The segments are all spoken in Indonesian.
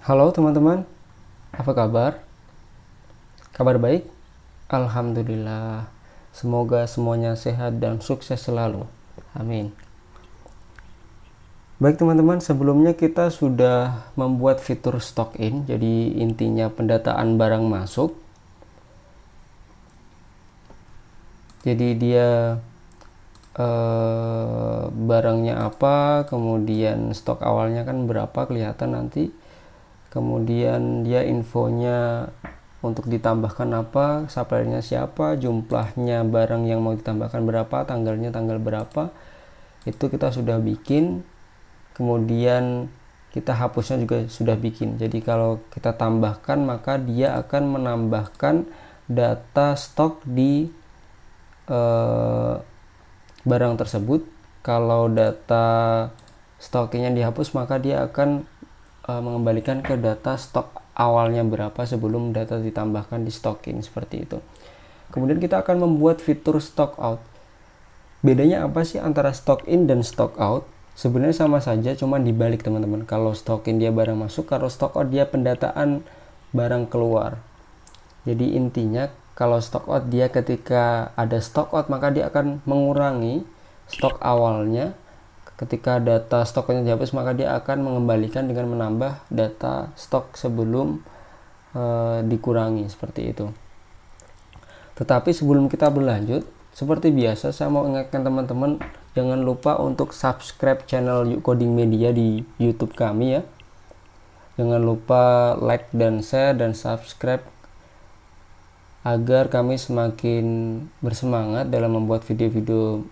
Halo teman-teman, apa kabar? Kabar baik? Alhamdulillah. Semoga semuanya sehat dan sukses selalu. Amin. Baik teman-teman, sebelumnya kita sudah membuat fitur stock in, jadi intinya pendataan barang masuk. Jadi dia eh, barangnya apa, kemudian stok awalnya kan berapa kelihatan nanti kemudian dia infonya untuk ditambahkan apa, suppliernya siapa, jumlahnya barang yang mau ditambahkan berapa, tanggalnya tanggal berapa. Itu kita sudah bikin. Kemudian kita hapusnya juga sudah bikin. Jadi kalau kita tambahkan maka dia akan menambahkan data stok di eh, barang tersebut. Kalau data stoknya dihapus maka dia akan uh, mengembalikan ke data stok awalnya berapa sebelum data ditambahkan di stocking seperti itu. Kemudian kita akan membuat fitur stock out. Bedanya apa sih antara stock in dan stock out? Sebenarnya sama saja, cuman dibalik teman-teman. Kalau stock in dia barang masuk, kalau stock out dia pendataan barang keluar. Jadi intinya kalau stock out dia ketika ada stock out maka dia akan mengurangi stok awalnya ketika data stoknya dihapus maka dia akan mengembalikan dengan menambah data stok sebelum uh, dikurangi seperti itu tetapi sebelum kita berlanjut seperti biasa saya mau ingatkan teman-teman jangan lupa untuk subscribe channel coding media di youtube kami ya jangan lupa like dan share dan subscribe agar kami semakin bersemangat dalam membuat video-video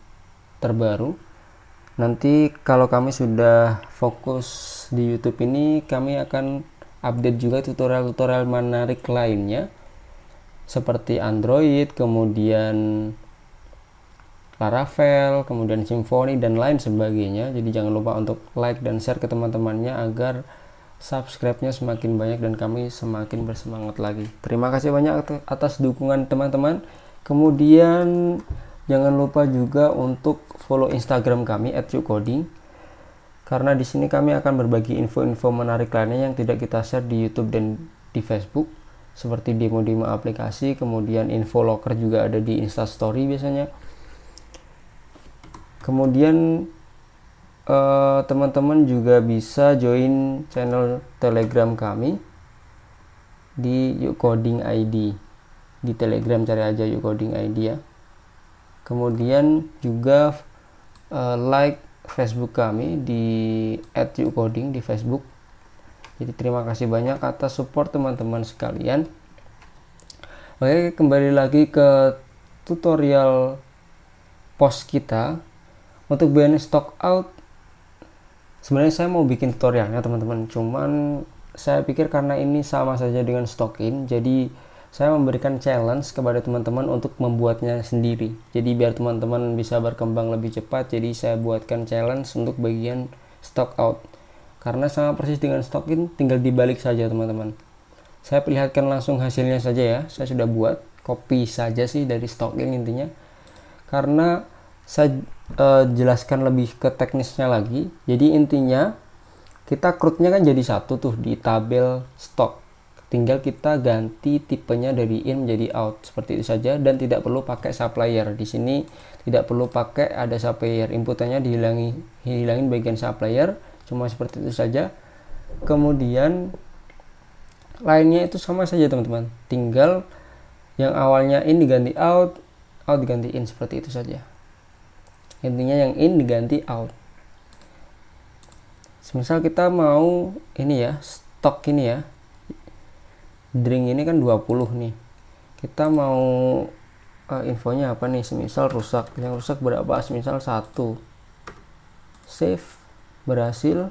terbaru nanti kalau kami sudah fokus di YouTube ini kami akan update juga tutorial-tutorial menarik lainnya seperti Android, kemudian Laravel, kemudian Symfony dan lain sebagainya. Jadi jangan lupa untuk like dan share ke teman-temannya agar subscribe-nya semakin banyak dan kami semakin bersemangat lagi. Terima kasih banyak atas dukungan teman-teman. Kemudian Jangan lupa juga untuk follow Instagram kami @yukodi karena di sini kami akan berbagi info-info menarik lainnya yang tidak kita share di YouTube dan di Facebook seperti demo-demo aplikasi, kemudian info locker juga ada di Insta Story biasanya. Kemudian eh, teman-teman eh, juga bisa join channel Telegram kami di yukoding ID di Telegram cari aja yukoding ID ya kemudian juga eh, like Facebook kami di coding di Facebook jadi terima kasih banyak atas support teman-teman sekalian oke kembali lagi ke tutorial post kita untuk BN stock out sebenarnya saya mau bikin tutorialnya teman-teman cuman saya pikir karena ini sama saja dengan stock in jadi saya memberikan challenge kepada teman-teman untuk membuatnya sendiri. Jadi biar teman-teman bisa berkembang lebih cepat, jadi saya buatkan challenge untuk bagian stock out. Karena sama persis dengan stock in, tinggal dibalik saja teman-teman. Saya perlihatkan langsung hasilnya saja ya. Saya sudah buat copy saja sih dari stock in intinya. Karena saya e, jelaskan lebih ke teknisnya lagi. Jadi intinya kita crude-nya kan jadi satu tuh di tabel stock tinggal kita ganti tipenya dari in menjadi out seperti itu saja dan tidak perlu pakai supplier di sini tidak perlu pakai ada supplier inputannya dihilangi hilangin bagian supplier cuma seperti itu saja kemudian lainnya itu sama saja teman-teman tinggal yang awalnya in diganti out out diganti in seperti itu saja intinya yang in diganti out semisal kita mau ini ya stok ini ya drink ini kan 20 nih kita mau uh, infonya apa nih semisal rusak yang rusak berapa semisal satu save berhasil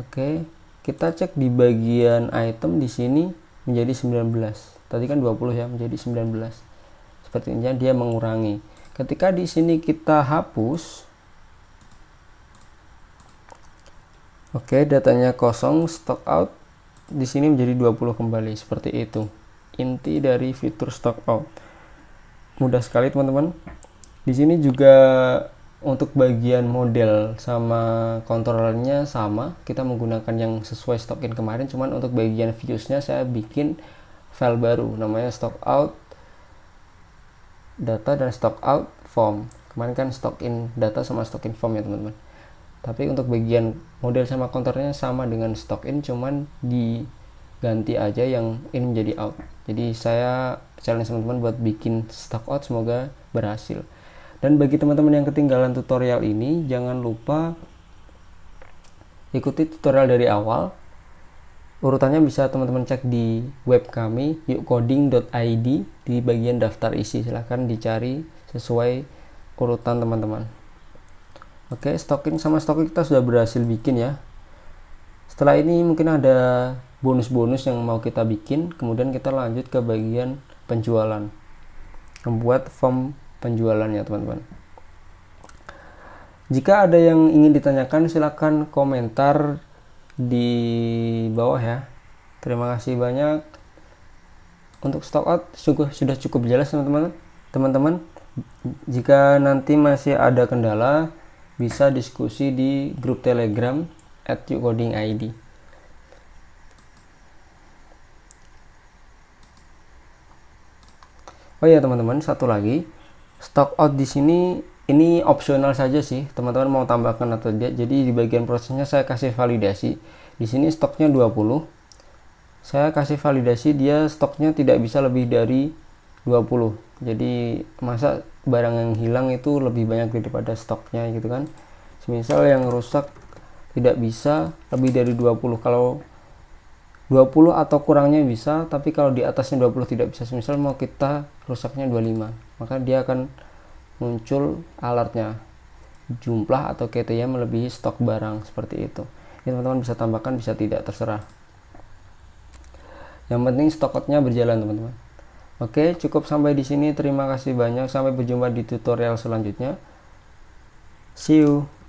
oke okay. kita cek di bagian item di sini menjadi 19 tadi kan 20 ya menjadi 19 sepertinya dia mengurangi ketika di sini kita hapus oke okay, datanya kosong stock out di sini menjadi 20 kembali seperti itu inti dari fitur stock out mudah sekali teman-teman di sini juga untuk bagian model sama kontrolnya sama kita menggunakan yang sesuai stock in kemarin cuman untuk bagian viewsnya saya bikin file baru namanya stock out data dan stock out form kemarin kan stock in data sama stock in form ya teman-teman tapi untuk bagian model sama konturnya sama dengan stock in cuman diganti aja yang in menjadi out jadi saya challenge teman-teman buat bikin stock out semoga berhasil dan bagi teman-teman yang ketinggalan tutorial ini jangan lupa ikuti tutorial dari awal urutannya bisa teman-teman cek di web kami yukcoding.id di bagian daftar isi silahkan dicari sesuai urutan teman-teman Oke, stocking sama stocking kita sudah berhasil bikin ya. Setelah ini mungkin ada bonus-bonus yang mau kita bikin, kemudian kita lanjut ke bagian penjualan. Membuat form penjualannya, teman-teman. Jika ada yang ingin ditanyakan, silahkan komentar di bawah ya. Terima kasih banyak. Untuk stock out sudah, sudah cukup jelas teman-teman. Teman-teman, jika nanti masih ada kendala, bisa diskusi di grup telegram at ID. Oh ya teman-teman, satu lagi stock out di sini ini opsional saja sih teman-teman mau tambahkan atau tidak jadi di bagian prosesnya saya kasih validasi di sini stoknya 20 saya kasih validasi dia stoknya tidak bisa lebih dari 20 jadi masa barang yang hilang itu lebih banyak daripada stoknya gitu kan semisal yang rusak tidak bisa lebih dari 20 kalau 20 atau kurangnya bisa tapi kalau di atasnya 20 tidak bisa semisal mau kita rusaknya 25 maka dia akan muncul alertnya jumlah atau KTM melebihi stok barang seperti itu ini teman-teman bisa tambahkan bisa tidak terserah yang penting stokotnya berjalan teman-teman Oke, cukup sampai di sini. Terima kasih banyak. Sampai berjumpa di tutorial selanjutnya. See you.